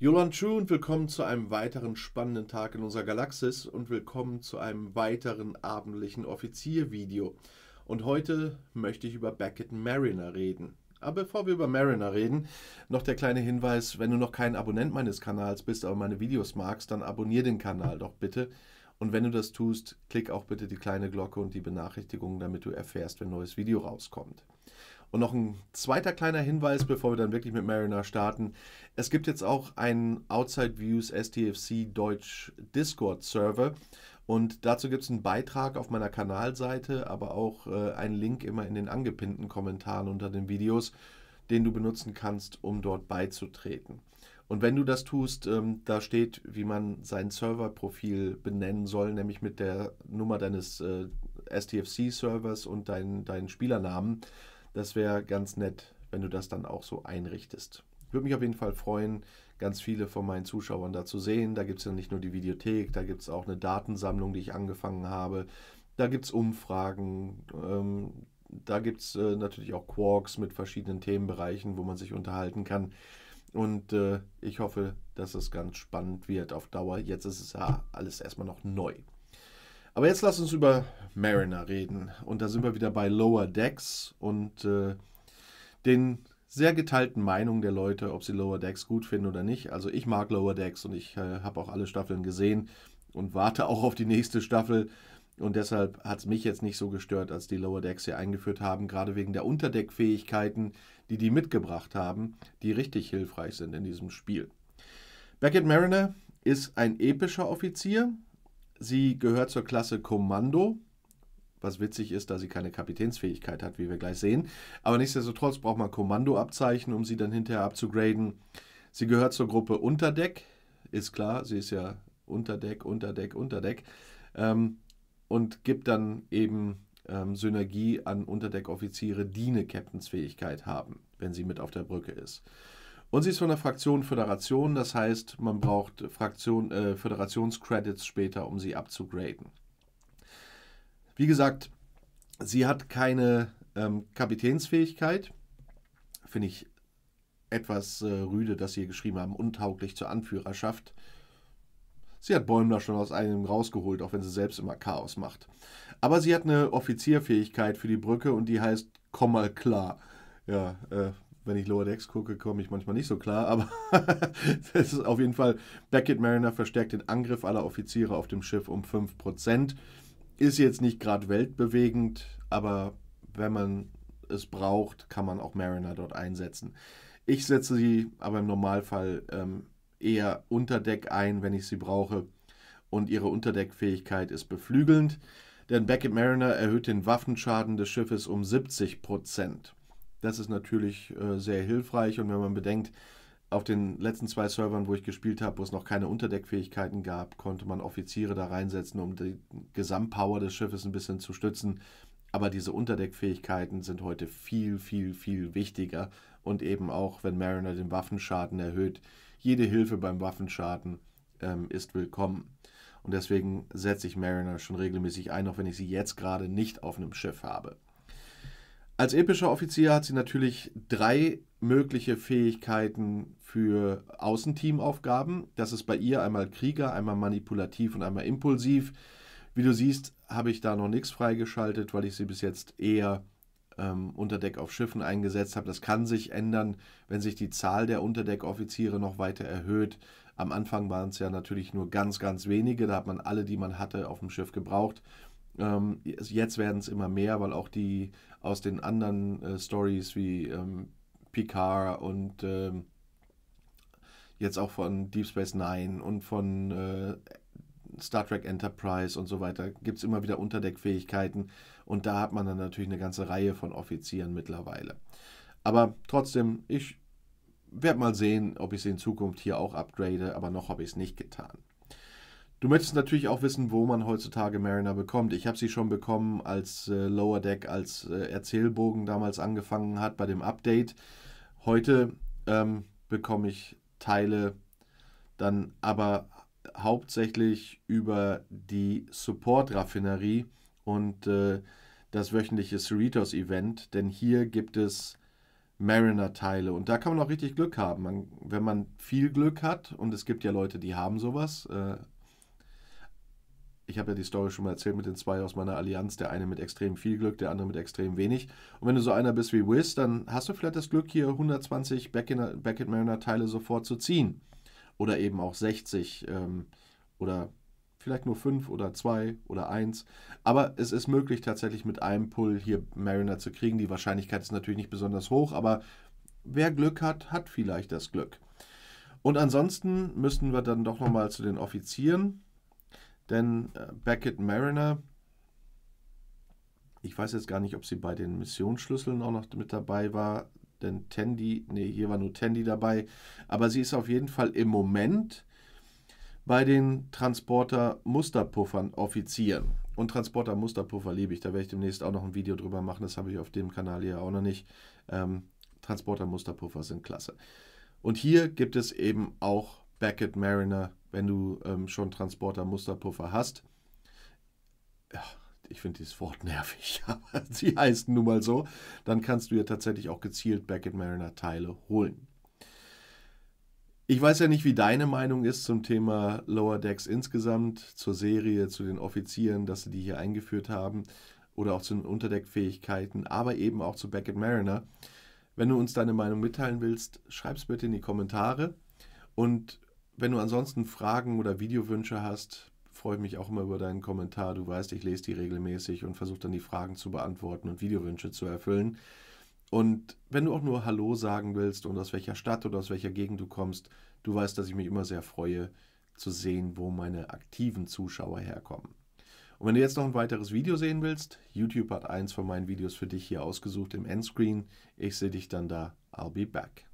Yolan True und willkommen zu einem weiteren spannenden Tag in unserer Galaxis und willkommen zu einem weiteren abendlichen Offizier-Video. Und heute möchte ich über Beckett Mariner reden. Aber bevor wir über Mariner reden, noch der kleine Hinweis, wenn du noch kein Abonnent meines Kanals bist, aber meine Videos magst, dann abonniere den Kanal doch bitte. Und wenn du das tust, klick auch bitte die kleine Glocke und die Benachrichtigungen, damit du erfährst, wenn ein neues Video rauskommt. Und noch ein zweiter kleiner Hinweis, bevor wir dann wirklich mit Mariner starten. Es gibt jetzt auch einen Outside Views STFC Deutsch Discord Server. Und dazu gibt es einen Beitrag auf meiner Kanalseite, aber auch äh, einen Link immer in den angepinnten Kommentaren unter den Videos, den du benutzen kannst, um dort beizutreten. Und wenn du das tust, ähm, da steht, wie man sein Serverprofil benennen soll, nämlich mit der Nummer deines äh, STFC-Servers und deinen Spielernamen. Das wäre ganz nett, wenn du das dann auch so einrichtest. Ich würde mich auf jeden Fall freuen, ganz viele von meinen Zuschauern da zu sehen. Da gibt es ja nicht nur die Videothek, da gibt es auch eine Datensammlung, die ich angefangen habe. Da gibt es Umfragen. Ähm, da gibt es äh, natürlich auch Quarks mit verschiedenen Themenbereichen, wo man sich unterhalten kann. Und äh, ich hoffe, dass es ganz spannend wird auf Dauer. Jetzt ist es ja alles erstmal noch neu. Aber jetzt lass uns über Mariner reden. Und da sind wir wieder bei Lower Decks und äh, den sehr geteilten Meinungen der Leute, ob sie Lower Decks gut finden oder nicht. Also ich mag Lower Decks und ich äh, habe auch alle Staffeln gesehen und warte auch auf die nächste Staffel. Und deshalb hat es mich jetzt nicht so gestört, als die Lower Decks hier eingeführt haben, gerade wegen der Unterdeckfähigkeiten, die die mitgebracht haben, die richtig hilfreich sind in diesem Spiel. Beckett Mariner ist ein epischer Offizier, Sie gehört zur Klasse Kommando, was witzig ist, da sie keine Kapitänsfähigkeit hat, wie wir gleich sehen. Aber nichtsdestotrotz braucht man Kommandoabzeichen, um sie dann hinterher abzugraden. Sie gehört zur Gruppe Unterdeck, ist klar, sie ist ja Unterdeck, Unterdeck, Unterdeck. Ähm, und gibt dann eben ähm, Synergie an Unterdeckoffiziere, die eine Captainsfähigkeit haben, wenn sie mit auf der Brücke ist. Und sie ist von der Fraktion Föderation, das heißt, man braucht Fraktion, äh, Föderationscredits später, um sie abzugraden. Wie gesagt, sie hat keine ähm, Kapitänsfähigkeit. Finde ich etwas äh, rüde, dass sie hier geschrieben haben, untauglich zur Anführerschaft. Sie hat Bäumler schon aus einem rausgeholt, auch wenn sie selbst immer Chaos macht. Aber sie hat eine Offizierfähigkeit für die Brücke und die heißt Komm mal klar. Ja, äh, wenn ich Lower Decks gucke, komme ich manchmal nicht so klar, aber es ist auf jeden Fall, Beckett Mariner verstärkt den Angriff aller Offiziere auf dem Schiff um 5%. Ist jetzt nicht gerade weltbewegend, aber wenn man es braucht, kann man auch Mariner dort einsetzen. Ich setze sie aber im Normalfall ähm, eher unter Deck ein, wenn ich sie brauche. Und ihre Unterdeckfähigkeit ist beflügelnd, denn Beckett Mariner erhöht den Waffenschaden des Schiffes um 70 Prozent. Das ist natürlich äh, sehr hilfreich und wenn man bedenkt, auf den letzten zwei Servern, wo ich gespielt habe, wo es noch keine Unterdeckfähigkeiten gab, konnte man Offiziere da reinsetzen, um die Gesamtpower des Schiffes ein bisschen zu stützen. Aber diese Unterdeckfähigkeiten sind heute viel, viel, viel wichtiger. Und eben auch, wenn Mariner den Waffenschaden erhöht, jede Hilfe beim Waffenschaden ähm, ist willkommen. Und deswegen setze ich Mariner schon regelmäßig ein, auch wenn ich sie jetzt gerade nicht auf einem Schiff habe. Als epischer Offizier hat sie natürlich drei mögliche Fähigkeiten für Außenteamaufgaben. Das ist bei ihr einmal Krieger, einmal manipulativ und einmal impulsiv. Wie du siehst, habe ich da noch nichts freigeschaltet, weil ich sie bis jetzt eher ähm, unter Deck auf Schiffen eingesetzt habe. Das kann sich ändern, wenn sich die Zahl der Unterdeckoffiziere noch weiter erhöht. Am Anfang waren es ja natürlich nur ganz, ganz wenige. Da hat man alle, die man hatte, auf dem Schiff gebraucht. Ähm, also jetzt werden es immer mehr, weil auch die aus den anderen äh, Stories wie ähm, Picard und ähm, jetzt auch von Deep Space Nine und von äh, Star Trek Enterprise und so weiter gibt es immer wieder Unterdeckfähigkeiten und da hat man dann natürlich eine ganze Reihe von Offizieren mittlerweile. Aber trotzdem, ich werde mal sehen, ob ich sie in Zukunft hier auch upgrade, aber noch habe ich es nicht getan. Du möchtest natürlich auch wissen, wo man heutzutage Mariner bekommt. Ich habe sie schon bekommen, als äh, Lower Deck als äh, Erzählbogen damals angefangen hat bei dem Update. Heute ähm, bekomme ich Teile dann aber hauptsächlich über die Support-Raffinerie und äh, das wöchentliche Cerritos-Event, denn hier gibt es Mariner-Teile und da kann man auch richtig Glück haben. Man, wenn man viel Glück hat, und es gibt ja Leute, die haben sowas, äh, ich habe ja die Story schon mal erzählt mit den zwei aus meiner Allianz, der eine mit extrem viel Glück, der andere mit extrem wenig. Und wenn du so einer bist wie Wiz, dann hast du vielleicht das Glück, hier 120 Beckett, Beckett Mariner Teile sofort zu ziehen. Oder eben auch 60 ähm, oder vielleicht nur 5 oder 2 oder 1. Aber es ist möglich, tatsächlich mit einem Pull hier Mariner zu kriegen. Die Wahrscheinlichkeit ist natürlich nicht besonders hoch, aber wer Glück hat, hat vielleicht das Glück. Und ansonsten müssten wir dann doch nochmal zu den Offizieren. Denn äh, Beckett Mariner, ich weiß jetzt gar nicht, ob sie bei den Missionsschlüsseln auch noch mit dabei war, denn Tandy, nee, hier war nur Tandy dabei, aber sie ist auf jeden Fall im Moment bei den Transporter-Musterpuffern Offizieren. Und Transporter-Musterpuffer liebe ich, da werde ich demnächst auch noch ein Video drüber machen, das habe ich auf dem Kanal hier auch noch nicht. Ähm, Transporter-Musterpuffer sind klasse. Und hier gibt es eben auch Beckett Mariner wenn du ähm, schon Transporter Musterpuffer hast. Ja, ich finde dieses Wort nervig, aber sie heißen nun mal so. Dann kannst du ja tatsächlich auch gezielt Beckett Mariner Teile holen. Ich weiß ja nicht, wie deine Meinung ist zum Thema Lower Decks insgesamt, zur Serie, zu den Offizieren, dass sie die hier eingeführt haben oder auch zu den Unterdeckfähigkeiten, aber eben auch zu Beckett Mariner. Wenn du uns deine Meinung mitteilen willst, schreib es bitte in die Kommentare. Und wenn du ansonsten Fragen oder Videowünsche hast, freue ich mich auch immer über deinen Kommentar. Du weißt, ich lese die regelmäßig und versuche dann die Fragen zu beantworten und Videowünsche zu erfüllen. Und wenn du auch nur Hallo sagen willst und aus welcher Stadt oder aus welcher Gegend du kommst, du weißt, dass ich mich immer sehr freue zu sehen, wo meine aktiven Zuschauer herkommen. Und wenn du jetzt noch ein weiteres Video sehen willst, YouTube hat eins von meinen Videos für dich hier ausgesucht im Endscreen. Ich sehe dich dann da. I'll be back.